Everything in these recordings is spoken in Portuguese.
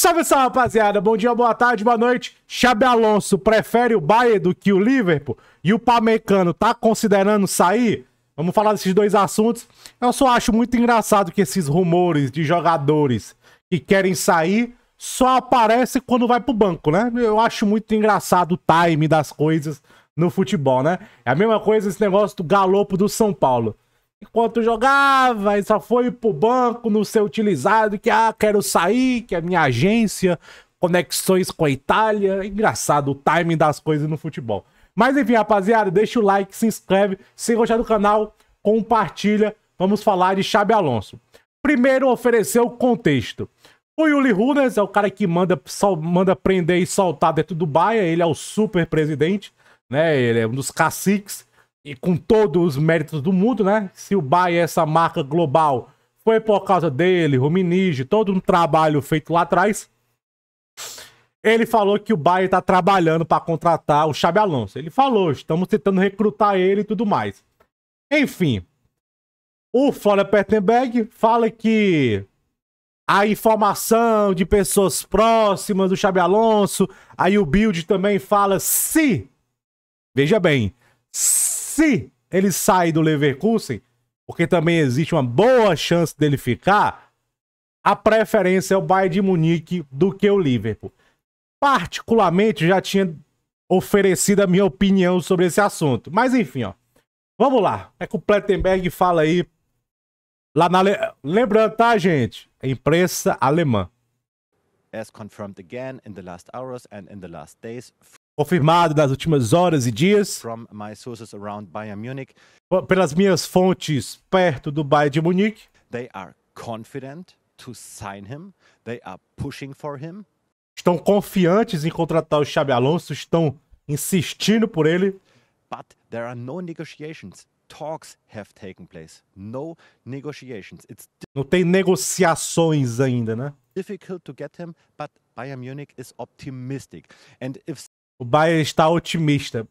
Salve, salve, rapaziada. Bom dia, boa tarde, boa noite. Xabi Alonso prefere o Bayern do que o Liverpool? E o Pamecano tá considerando sair? Vamos falar desses dois assuntos. Eu só acho muito engraçado que esses rumores de jogadores que querem sair só aparecem quando vai pro banco, né? Eu acho muito engraçado o time das coisas no futebol, né? É a mesma coisa esse negócio do galopo do São Paulo enquanto jogava e só foi pro banco não ser utilizado, que ah, quero sair, que a é minha agência, conexões com a Itália. Engraçado o timing das coisas no futebol. Mas enfim, rapaziada, deixa o like, se inscreve, se gostar do canal, compartilha. Vamos falar de Xabi Alonso. Primeiro, oferecer o contexto. O Yuli Runes é o cara que manda, sol, manda prender e soltar dentro do Bahia. Ele é o super presidente, né? Ele é um dos caciques e com todos os méritos do mundo, né? Se o Bayer é essa marca global, foi por causa dele, Ruminige, todo um trabalho feito lá atrás. Ele falou que o Bayer está trabalhando para contratar o Xabi Alonso. Ele falou, estamos tentando recrutar ele e tudo mais. Enfim, o Fola Pettenberg fala que a informação de pessoas próximas do Xabi Alonso, aí o Build também fala se, veja bem, se se ele sai do Leverkusen, porque também existe uma boa chance dele ficar, a preferência é o Bayern de Munique do que o Liverpool. Particularmente, já tinha oferecido a minha opinião sobre esse assunto. Mas enfim, ó. Vamos lá. É que o Plettenberg fala aí. Lá na Ale... Lembrando, tá, gente? A imprensa alemã. As confirmed again in the last hours and in the last days, confirmado nas últimas horas e dias Munich, pelas minhas fontes perto do Bayern de Munique. Estão confiantes em contratar o Xabi Alonso, estão insistindo por ele. But there are no negotiations. Talks have taken place. No negotiations. It's Não tem negociações ainda, né? Difficult to get him, but Bayern Munich is optimistic. And if o Bayern está otimista.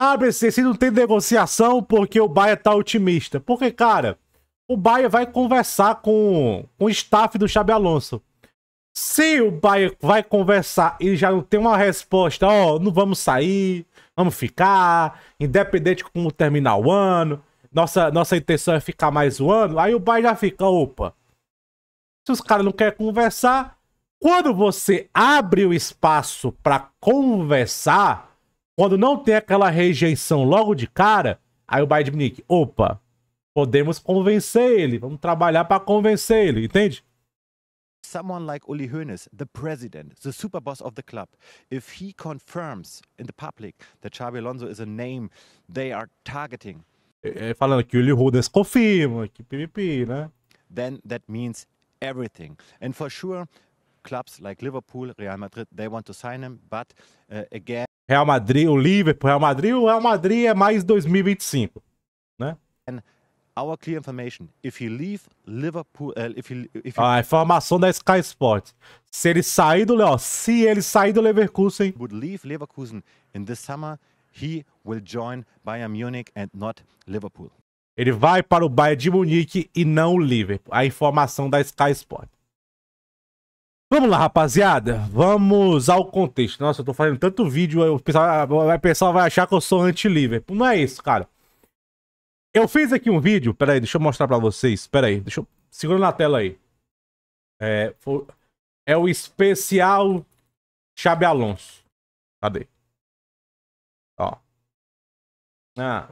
Ah, BC, não tem negociação porque o Bayern está otimista. Porque, cara, o Bayern vai conversar com, com o staff do Xabi Alonso. Se o Bayern vai conversar e já não tem uma resposta, ó, oh, não vamos sair, vamos ficar, independente de como terminar o ano, nossa, nossa intenção é ficar mais um ano, aí o Bayern já fica, opa. Se os caras não querem conversar, quando você abre o espaço para conversar, quando não tem aquela rejeição logo de cara, aí o Biden Nick, opa, podemos convencer ele, vamos trabalhar para convencer ele, entende? someone like Uli Hoeneß, the president, the super boss of the club, if he confirms in the public that Xabi Alonso is a name they are targeting. É, é falando que o Uli Hoeneß confirma, que pipipi, né? Then that means everything. And for sure, clubs like Liverpool, Real Madrid, they want to sign him, but uh, again. Real Madrid, o Liverpool, Real Madrid, o Real Madrid é mais 2025, né? And our clear information, if he leave Liverpool, uh, if he, if he... A informação da Sky Sports. Se ele sair do, ó, se ele sair do Leverkusen, would leave Leverkusen in summer, he will join Bayern Munich and not Liverpool. Ele vai para o Bayern de Munique e não o Liverpool. A informação da Sky Sports. Vamos lá, rapaziada. Vamos ao contexto. Nossa, eu tô fazendo tanto vídeo, ah, o pessoal, vai achar que eu sou anti-Liverpool. Não é isso, cara. Eu fiz aqui um vídeo. Pera aí, deixa eu mostrar pra vocês. Pera aí, deixa eu... Segura na tela aí. É, foi... é o especial Xabi Alonso. Cadê? Ó. Ah.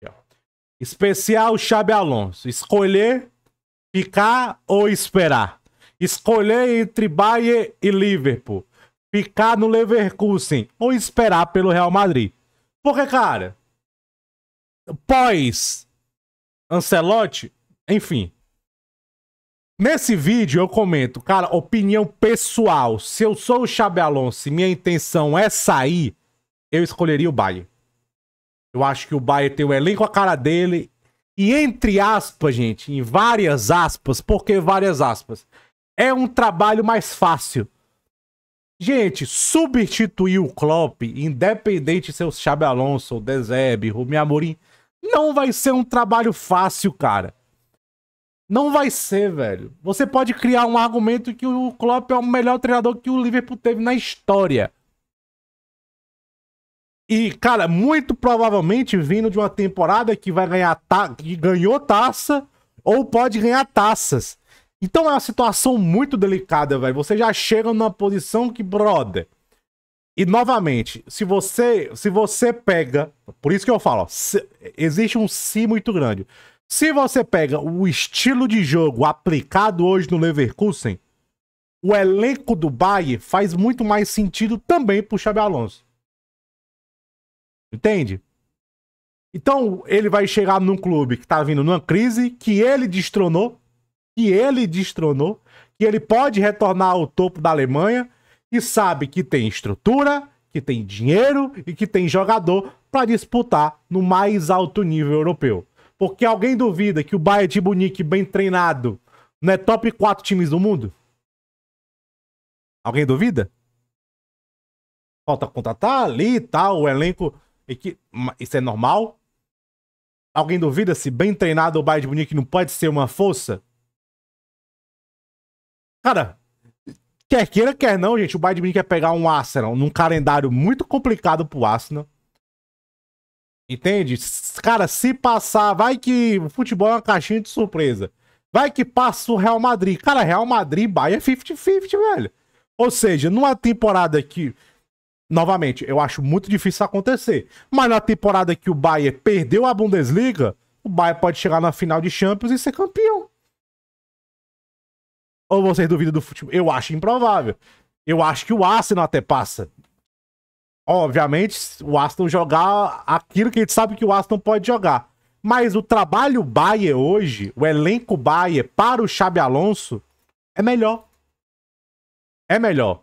Aqui, ó. Especial Xabi Alonso. Escolher ficar ou esperar. Escolher entre Bayern e Liverpool, ficar no Leverkusen ou esperar pelo Real Madrid. Porque, cara, pós Ancelotti, enfim. Nesse vídeo eu comento, cara, opinião pessoal. Se eu sou o Xabi Alonso e minha intenção é sair, eu escolheria o Bayern. Eu acho que o Bayern tem o um elenco a cara dele. E entre aspas, gente, em várias aspas, por que várias aspas? é um trabalho mais fácil. Gente, substituir o Klopp, independente se é o Xabi Alonso, o Dezeb, o Amorim, não vai ser um trabalho fácil, cara. Não vai ser, velho. Você pode criar um argumento que o Klopp é o melhor treinador que o Liverpool teve na história. E, cara, muito provavelmente vindo de uma temporada que vai ganhar ta... que ganhou taça ou pode ganhar taças. Então é uma situação muito delicada, velho. Você já chega numa posição que, brother. E novamente, se você se você pega, por isso que eu falo, ó, se, existe um si muito grande. Se você pega o estilo de jogo aplicado hoje no Leverkusen, o elenco do Bayern faz muito mais sentido também pro Xabi Alonso. Entende? Então, ele vai chegar num clube que tá vindo numa crise que ele destronou, que ele destronou, que ele pode retornar ao topo da Alemanha e sabe que tem estrutura, que tem dinheiro e que tem jogador para disputar no mais alto nível europeu. Porque alguém duvida que o Bayern de Munique bem treinado não é top 4 times do mundo? Alguém duvida? Falta contratar ali e tá, tal, o elenco. Isso é normal? Alguém duvida se bem treinado o Bayern de Munique não pode ser uma força Cara, quer queira, quer não, gente, o Bayern quer é pegar um Arsenal num calendário muito complicado pro Arsenal. Entende? Cara, se passar, vai que o futebol é uma caixinha de surpresa. Vai que passa o Real Madrid. Cara, Real Madrid, Bayern é 50-50, velho. Ou seja, numa temporada que novamente, eu acho muito difícil acontecer. Mas na temporada que o Bayern perdeu a Bundesliga, o Bayern pode chegar na final de Champions e ser campeão. Ou vocês duvida do futebol? Eu acho improvável. Eu acho que o Arsenal até passa. Obviamente, o Aston jogar aquilo que a gente sabe que o Aston pode jogar. Mas o trabalho Bayer hoje, o elenco Bayer para o Xabi Alonso, é melhor. É melhor.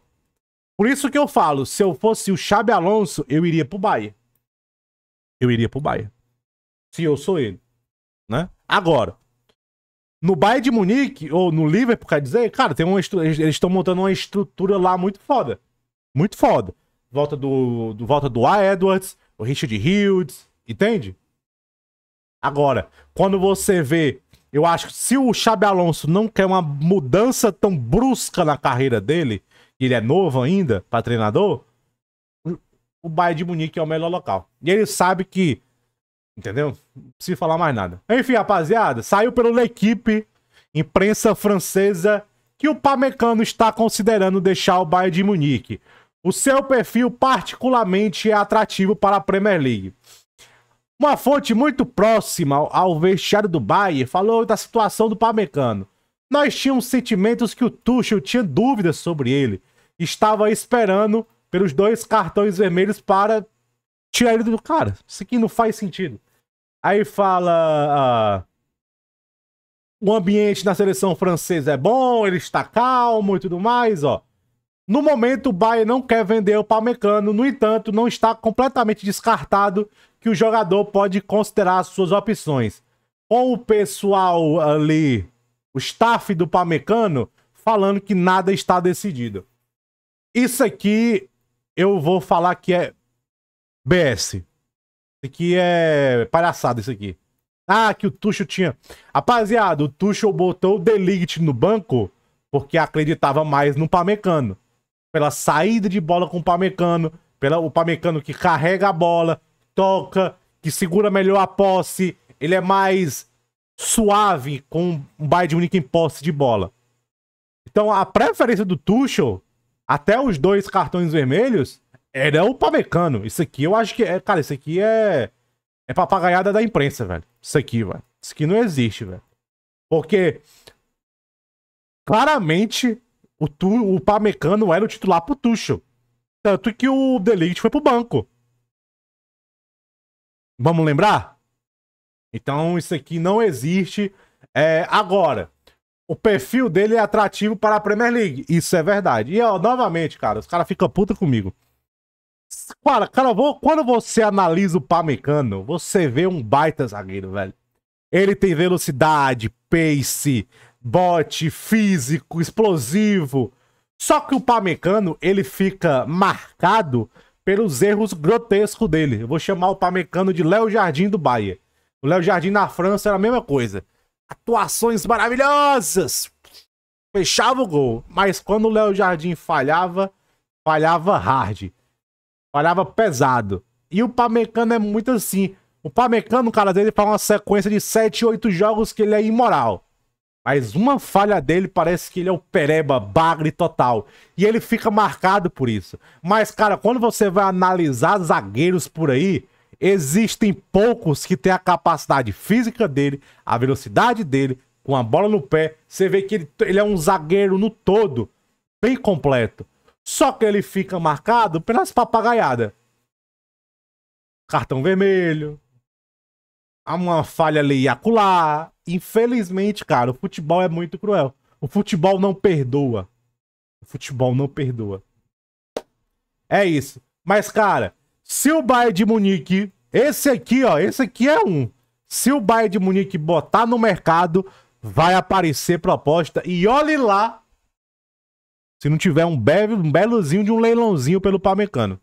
Por isso que eu falo, se eu fosse o Xabi Alonso, eu iria pro Bayer. Eu iria pro Bayer. Se eu sou ele, né? Agora, no Bayern de Munique, ou no Liverpool, quer dizer, cara, tem uma eles estão montando uma estrutura lá muito foda. Muito foda. Volta do, do volta do A. Edwards, o Richard Hildes, entende? Agora, quando você vê, eu acho que se o Xabi Alonso não quer uma mudança tão brusca na carreira dele, ele é novo ainda para treinador, o Bayern de Munique é o melhor local. E ele sabe que Entendeu? Não preciso falar mais nada. Enfim, rapaziada, saiu pela equipe imprensa francesa, que o Pamecano está considerando deixar o Bayern de Munique. O seu perfil particularmente é atrativo para a Premier League. Uma fonte muito próxima ao vestiário do Bayern falou da situação do Pamecano. Nós tínhamos sentimentos que o Tuchel tinha dúvidas sobre ele. Estava esperando pelos dois cartões vermelhos para tirar ele do cara. Isso aqui não faz sentido. Aí fala. Uh, o ambiente na seleção francesa é bom, ele está calmo e tudo mais, ó. No momento, o Bayern não quer vender o Palmecano, no entanto, não está completamente descartado que o jogador pode considerar suas opções. Com o pessoal ali, o staff do Palmecano, falando que nada está decidido. Isso aqui eu vou falar que é BS que é palhaçada, isso aqui. Ah, que o Tuchel tinha. Rapaziada, o Tuchel botou o Delict no banco porque acreditava mais no Pamecano. Pela saída de bola com o Pamecano, pelo o Pamecano que carrega a bola, toca, que segura melhor a posse, ele é mais suave com um Bayern único em posse de bola. Então a preferência do Tuchel, até os dois cartões vermelhos, era o Pamecano Isso aqui eu acho que é. Cara, isso aqui é. É papagaiada da imprensa, velho. Isso aqui, velho. Isso aqui não existe, velho. Porque. Claramente, o, tu, o Pamecano era o titular pro Tuxo Tanto que o Delete foi pro banco. Vamos lembrar? Então, isso aqui não existe. É, agora, o perfil dele é atrativo para a Premier League. Isso é verdade. E, ó, novamente, cara, os caras ficam puta comigo. Cara, cara, quando você analisa o Pamecano, você vê um baita zagueiro, velho. Ele tem velocidade, pace, bote, físico, explosivo. Só que o Pamecano, ele fica marcado pelos erros grotescos dele. Eu vou chamar o Pamecano de Léo Jardim do Bahia. O Léo Jardim na França era a mesma coisa. Atuações maravilhosas! Fechava o gol. Mas quando o Léo Jardim falhava, falhava hard. Olhava pesado. E o Pamecano é muito assim. O Pamecano, o cara dele, faz uma sequência de 7, 8 jogos que ele é imoral. Mas uma falha dele parece que ele é o pereba, bagre total. E ele fica marcado por isso. Mas, cara, quando você vai analisar zagueiros por aí, existem poucos que têm a capacidade física dele, a velocidade dele, com a bola no pé. Você vê que ele, ele é um zagueiro no todo, bem completo. Só que ele fica marcado pelas papagaiadas. Cartão vermelho. Há uma falha ali e acolá. Infelizmente, cara, o futebol é muito cruel. O futebol não perdoa. O futebol não perdoa. É isso. Mas, cara, se o Bayern de Munique... Esse aqui, ó. Esse aqui é um. Se o Bayern de Munique botar no mercado, vai aparecer proposta. E olhe lá se não tiver um, be um belozinho de um leilãozinho pelo Pamecano.